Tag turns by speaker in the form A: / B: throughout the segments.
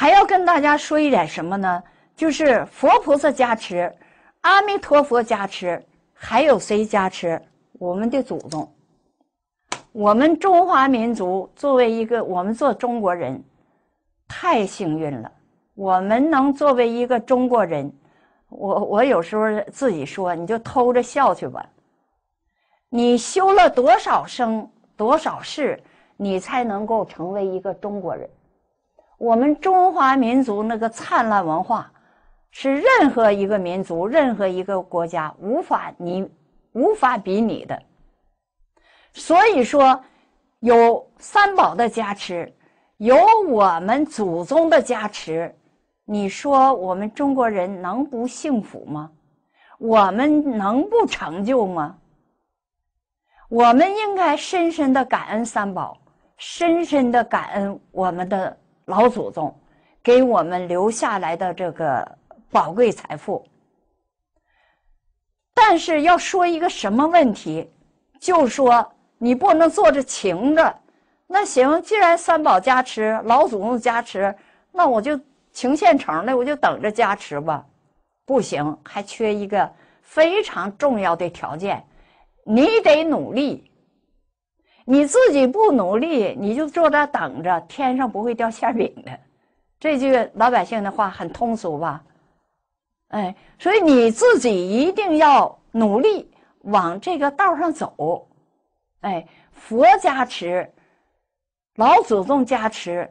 A: 还要跟大家说一点什么呢？就是佛菩萨加持，阿弥陀佛加持，还有谁加持？我们的祖宗，我们中华民族作为一个，我们做中国人，太幸运了。我们能作为一个中国人，我我有时候自己说，你就偷着笑去吧。你修了多少生多少世，你才能够成为一个中国人？我们中华民族那个灿烂文化，是任何一个民族、任何一个国家无法你无法比拟的。所以说，有三宝的加持，有我们祖宗的加持，你说我们中国人能不幸福吗？我们能不成就吗？我们应该深深的感恩三宝，深深的感恩我们的。老祖宗给我们留下来的这个宝贵财富，但是要说一个什么问题，就说你不能坐着情着。那行，既然三宝加持，老祖宗加持，那我就情现成的，我就等着加持吧。不行，还缺一个非常重要的条件，你得努力。你自己不努力，你就坐那等着，天上不会掉馅饼的。这句老百姓的话很通俗吧？哎，所以你自己一定要努力往这个道上走。哎，佛加持，老祖宗加持，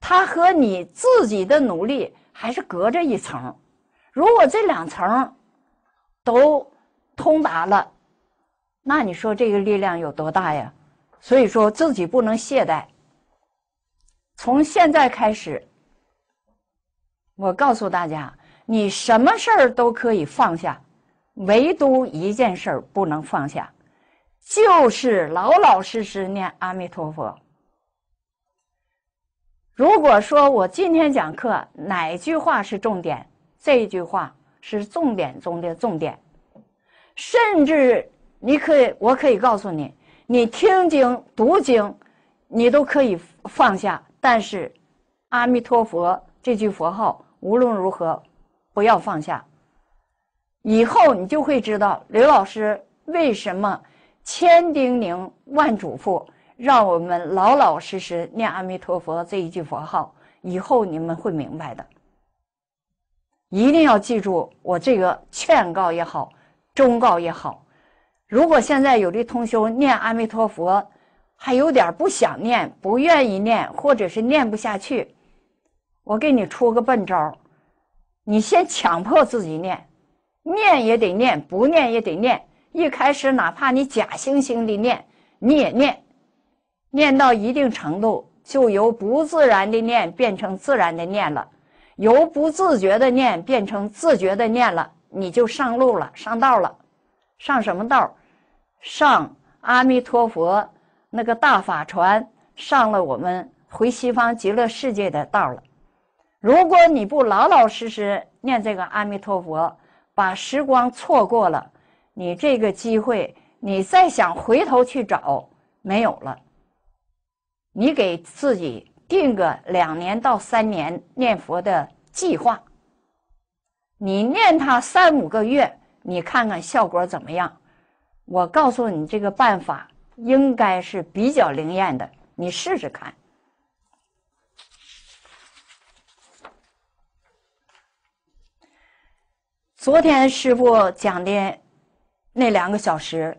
A: 他和你自己的努力还是隔着一层。如果这两层都通达了。那你说这个力量有多大呀？所以说自己不能懈怠。从现在开始，我告诉大家，你什么事儿都可以放下，唯独一件事儿不能放下，就是老老实实念阿弥陀佛。如果说我今天讲课哪句话是重点，这句话是重点中的重点，甚至。你可以，我可以告诉你，你听经读经，你都可以放下，但是“阿弥陀佛”这句佛号无论如何不要放下。以后你就会知道，刘老师为什么千叮咛万嘱咐，让我们老老实实念“阿弥陀佛”这一句佛号。以后你们会明白的。一定要记住，我这个劝告也好，忠告也好。如果现在有的同学念阿弥陀佛，还有点不想念、不愿意念，或者是念不下去，我给你出个笨招你先强迫自己念，念也得念，不念也得念。一开始哪怕你假惺惺的念，你也念。念到一定程度，就由不自然的念变成自然的念了，由不自觉的念变成自觉的念了，你就上路了，上道了。上什么道上阿弥陀佛那个大法船，上了我们回西方极乐世界的道了。如果你不老老实实念这个阿弥陀佛，把时光错过了，你这个机会，你再想回头去找没有了。你给自己定个两年到三年念佛的计划，你念他三五个月。你看看效果怎么样？我告诉你，这个办法应该是比较灵验的，你试试看。昨天师傅讲的那两个小时，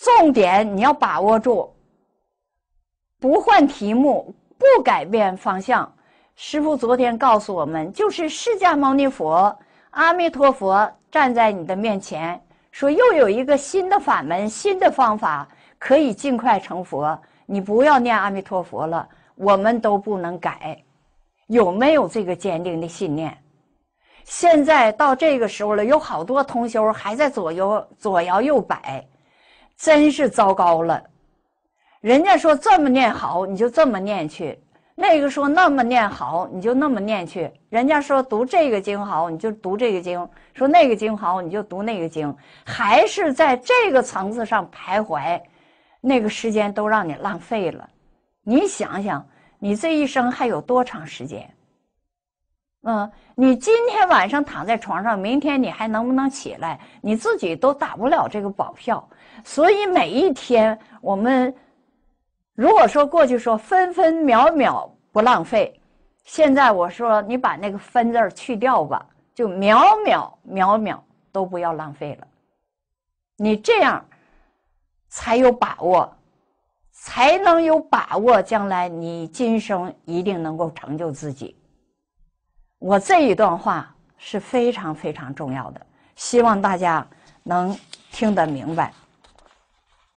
A: 重点你要把握住，不换题目，不改变方向。师傅昨天告诉我们，就是释迦牟尼佛、阿弥陀佛。站在你的面前，说又有一个新的法门，新的方法可以尽快成佛。你不要念阿弥陀佛了，我们都不能改，有没有这个坚定的信念？现在到这个时候了，有好多同学还在左右左摇右摆，真是糟糕了。人家说这么念好，你就这么念去。那个说那么念好，你就那么念去。人家说读这个经好，你就读这个经；说那个经好，你就读那个经。还是在这个层次上徘徊，那个时间都让你浪费了。你想想，你这一生还有多长时间？嗯，你今天晚上躺在床上，明天你还能不能起来？你自己都打不了这个保票。所以每一天我们。如果说过去说分分秒秒不浪费，现在我说你把那个分字去掉吧，就秒秒秒秒都不要浪费了。你这样才有把握，才能有把握将来你今生一定能够成就自己。我这一段话是非常非常重要的，希望大家能听得明白。